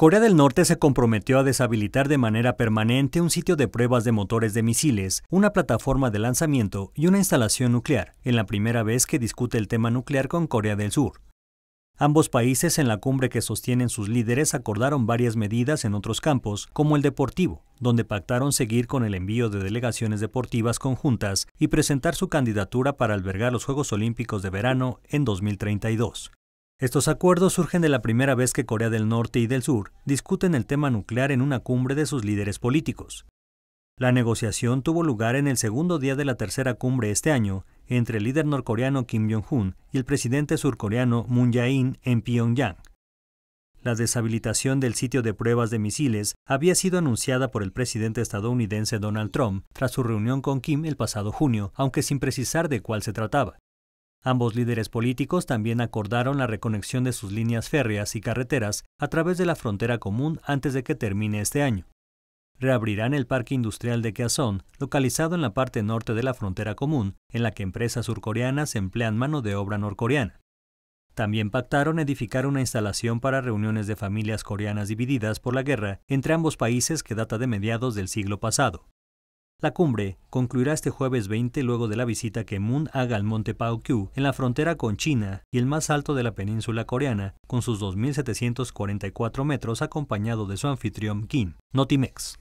Corea del Norte se comprometió a deshabilitar de manera permanente un sitio de pruebas de motores de misiles, una plataforma de lanzamiento y una instalación nuclear, en la primera vez que discute el tema nuclear con Corea del Sur. Ambos países en la cumbre que sostienen sus líderes acordaron varias medidas en otros campos, como el deportivo, donde pactaron seguir con el envío de delegaciones deportivas conjuntas y presentar su candidatura para albergar los Juegos Olímpicos de Verano en 2032. Estos acuerdos surgen de la primera vez que Corea del Norte y del Sur discuten el tema nuclear en una cumbre de sus líderes políticos. La negociación tuvo lugar en el segundo día de la tercera cumbre este año entre el líder norcoreano Kim Jong-un y el presidente surcoreano Moon Jae-in en Pyongyang. La deshabilitación del sitio de pruebas de misiles había sido anunciada por el presidente estadounidense Donald Trump tras su reunión con Kim el pasado junio, aunque sin precisar de cuál se trataba. Ambos líderes políticos también acordaron la reconexión de sus líneas férreas y carreteras a través de la frontera común antes de que termine este año. Reabrirán el parque industrial de Keazón, localizado en la parte norte de la frontera común, en la que empresas surcoreanas emplean mano de obra norcoreana. También pactaron edificar una instalación para reuniones de familias coreanas divididas por la guerra entre ambos países que data de mediados del siglo pasado. La cumbre concluirá este jueves 20 luego de la visita que Moon haga al monte Paokyu en la frontera con China y el más alto de la península coreana, con sus 2.744 metros acompañado de su anfitrión Kim, Notimex.